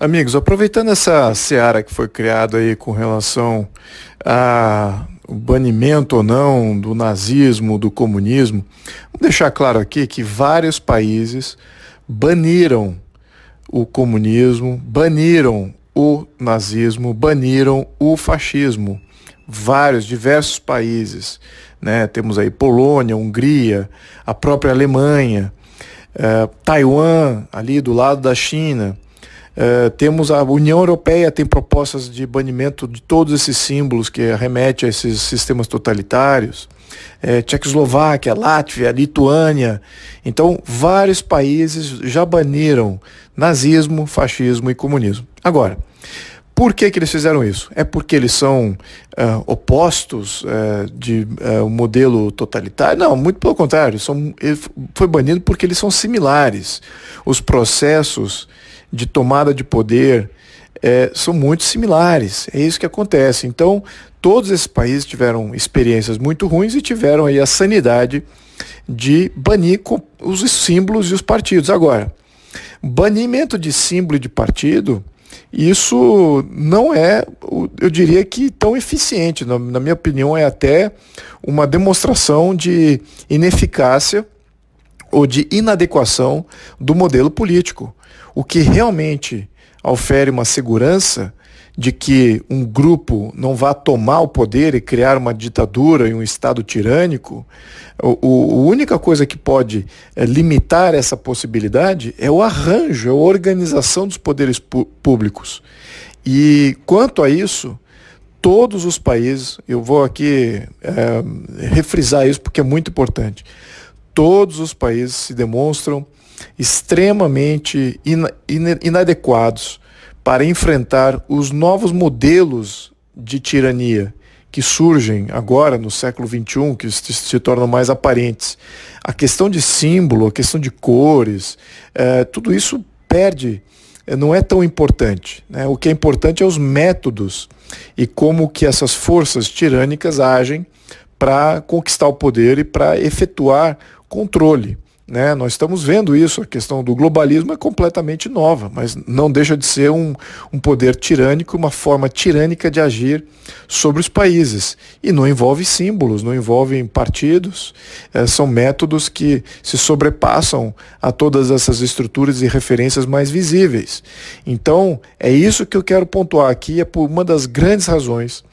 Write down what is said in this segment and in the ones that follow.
Amigos, aproveitando essa seara que foi criada aí com relação a o banimento ou não do nazismo, do comunismo, vou deixar claro aqui que vários países baniram o comunismo, baniram o nazismo, baniram o fascismo. Vários, diversos países, né? Temos aí Polônia, Hungria, a própria Alemanha, eh, Taiwan, ali do lado da China. Eh, temos a União Europeia tem propostas de banimento de todos esses símbolos que remete a esses sistemas totalitários. É, Tchecoslováquia, Látvia, Lituânia. Então, vários países já baniram nazismo, fascismo e comunismo. Agora, por que, que eles fizeram isso? É porque eles são uh, opostos uh, de uh, eh, um modelo totalitário? Não, muito pelo contrário. São, ele foi banido porque eles são similares. Os processos de tomada de poder são muito similares. É isso que acontece. Então, todos esses países tiveram experiências muito ruins e tiveram aí a sanidade de banir os símbolos e os partidos. Agora, banimento de símbolo e de partido isso não é, eu diria que tão eficiente. Na, na minha opinião, é até uma demonstração de ineficácia ou de inadequação do modelo político. O que realmente ofere uma segurança de que um grupo não vá tomar o poder e criar uma ditadura e um Estado tirânico, o, o, a única coisa que pode é, limitar essa possibilidade é o arranjo, é a organização dos poderes públicos. E quanto a isso, todos os países, eu vou aqui é, refrisar isso porque é muito importante, todos os países se demonstram extremamente inadequados para enfrentar os novos modelos de tirania que surgem agora no século XXI, que se, tornam mais aparentes. A questão de símbolo, a questão de cores, é, tudo isso perde, eh, não é tão importante. Né? O que é importante é os métodos e como que essas forças tirânicas agem para conquistar o poder e para efetuar controle. Né? Nós estamos vendo isso, a questão do globalismo é completamente nova, mas não deixa de ser um, um poder tirânico, uma forma tirânica de agir sobre os países. E não envolve símbolos, não envolve partidos, é, são métodos que se sobrepassam a todas essas estruturas e referências mais visíveis. Então, é isso que eu quero pontuar aqui, é por uma das grandes razões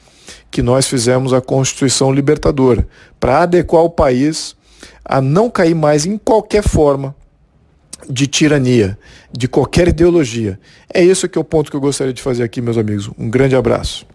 que nós fizemos a Constituição Libertadora, para adequar o país a não cair mais em qualquer forma de tirania, de qualquer ideologia. É isso que é o ponto que eu gostaria de fazer aqui, meus amigos. Um grande abraço.